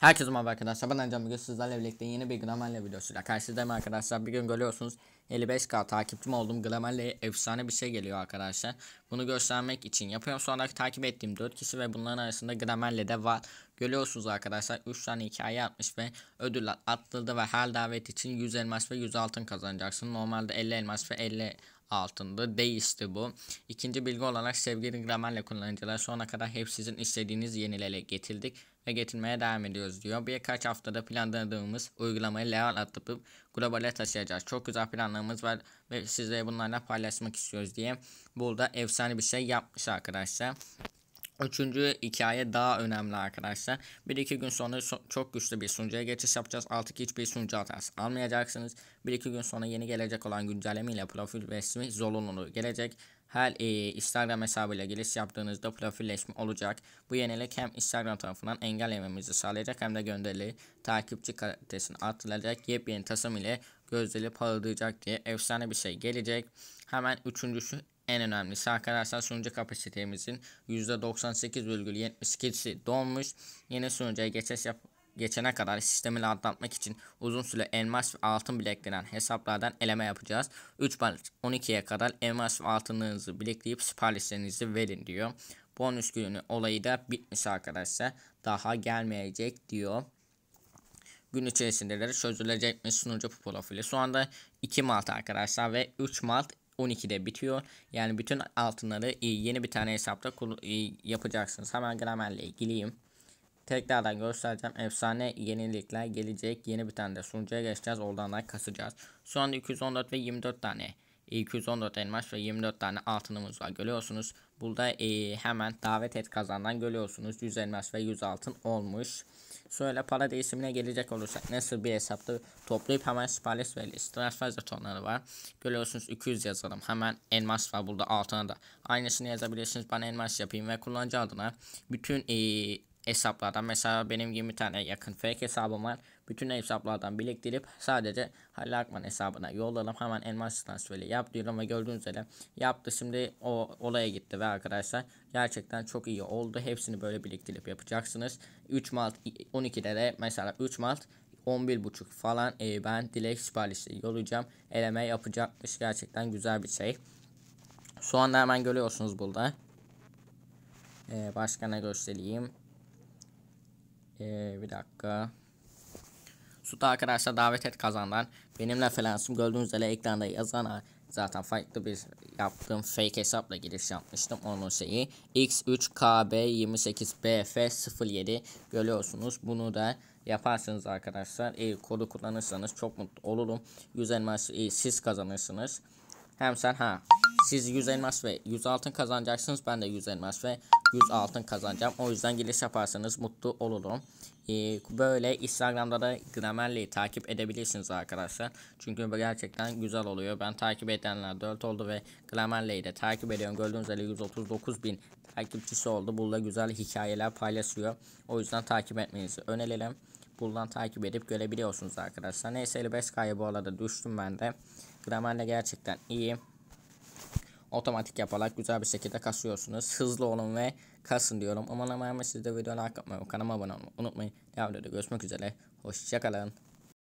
Herkese merhaba arkadaşlar ben Ercan bugün sizlerle birlikte yeni bir Glamer'le videosuyla karşınızdayım arkadaşlar bir gün görüyorsunuz 55k takipçim olduğum Glamer'le efsane bir şey geliyor arkadaşlar Bunu göstermek için yapıyorum sonra takip ettiğim 4 kişi ve bunların arasında Glamer'le de var Görüyorsunuz arkadaşlar 3 tane hikaye atmış ve ödül atıldı ve her davet için 100 elmas ve 100 altın kazanacaksın Normalde 50 elmas ve 50 altında değişti bu. İkinci bilgi olarak sevgili gramerle kullanıcılar sonuna kadar hep sizin istediğiniz yenilere getirdik ve getirmeye devam ediyoruz diyor. Birkaç haftada planladığımız uygulamayı level atlatıp globale taşıyacağız. Çok güzel planlarımız var ve sizlere bunlarla paylaşmak istiyoruz diye burada efsane bir şey yapmış arkadaşlar. Üçüncü hikaye daha önemli arkadaşlar. Bir iki gün sonra so çok güçlü bir sunucuya geçiş yapacağız. Artık hiçbir sunucu hatası almayacaksınız. Bir iki gün sonra yeni gelecek olan güncelleme ile profil resmi zorunluluğu gelecek. Her e, Instagram hesabıyla giriş yaptığınızda profilleşme olacak. Bu yenilik hem Instagram tarafından engellememizi sağlayacak hem de gönderili takipçi kalitesini artıracak. Yepyeni tasarım ile gözleri parıldayacak diye efsane bir şey gelecek. Hemen üçüncüsü en önemlisi arkadaşlar sunucu kapasitemizin %98,72'si donmuş. Yeni sunucuya geçiş yap geçene kadar sistemi rahatlatmak için uzun süre elmas ve altın biriktiren hesaplardan eleme yapacağız. 3 Mart 12'ye kadar elmas ve altınınızı bilekleyip siparişlerinizi verin diyor. Bonus günü olayı da bitmiş arkadaşlar. Daha gelmeyecek diyor. Gün içerisinde de çözülecekmiş sunucu profili. Şu anda 2 malt arkadaşlar ve 3 malt 12'de bitiyor. Yani bütün altınları e, yeni bir tane hesapta e, yapacaksınız. Hemen gramerle ilgiliyim. Tekrardan göstereceğim. Efsane yenilikler gelecek. Yeni bir tane de sunucuya geçeceğiz. Oradan da kasacağız. Şu anda 214 ve 24 tane 214 e, elmas ve 24 tane altınımız var görüyorsunuz. Burada e, hemen davet et kazandan görüyorsunuz. 100 elmas ve 100 altın olmuş. Şöyle para değişimine gelecek olursak nasıl bir hesapta toplayıp hemen sipariş veririz. fazla tonları var. Görüyorsunuz 200 yazalım. Hemen elmas var burada altına da. Aynısını yazabilirsiniz. Ben elmas yapayım ve kullanıcı adına bütün e, hesaplardan mesela benim gibi bir tane yakın fake hesabım var. Bütün hesaplardan biriktirip sadece Halil Akman hesabına yolladım. Hemen elmas transferi yap diyorum ve gördüğünüz üzere yaptı. Şimdi o olaya gitti ve arkadaşlar gerçekten çok iyi oldu. Hepsini böyle biriktirip yapacaksınız. 3 Mart 12'de de mesela 3 Mart 11.30 falan e, ben dilek siparişleri yollayacağım. Eleme yapacakmış. Gerçekten güzel bir şey. Şu anda hemen görüyorsunuz burada. Ee, başka ne göstereyim? Ee, bir dakika. Suda arkadaşlar davet et kazandan. Benim referansım gördüğünüz üzere ekranda yazan zaten farklı bir yaptığım fake hesapla giriş yapmıştım onun şeyi. X3KB28BF07 görüyorsunuz. Bunu da yaparsınız arkadaşlar e, kodu kullanırsanız çok mutlu olurum. 100 elmas e, siz kazanırsınız. Hem sen ha siz 100 elmas ve 100 altın kazanacaksınız. Ben de 100 elmas ve 100 altın kazanacağım. O yüzden giriş yaparsanız mutlu olurum. Ee, böyle Instagram'da da Grammarly'i takip edebilirsiniz arkadaşlar. Çünkü bu gerçekten güzel oluyor. Ben takip edenler 4 oldu ve Grammarly'i de takip ediyorum. Gördüğünüz üzere 139 bin takipçisi oldu. Burada güzel hikayeler paylaşıyor. O yüzden takip etmenizi önerelim. Buradan takip edip görebiliyorsunuz arkadaşlar. Neyse 55k'ya bu arada düştüm ben de. Grammarly gerçekten iyi otomatik yaparak güzel bir şekilde kasıyorsunuz. Hızlı olun ve kasın diyorum. Umarım beğenmişsinizdir. Videoya like atmayı, kanalıma abone olmayı unutmayın. Devam ediyoruz. Görüşmek üzere. Hoşçakalın.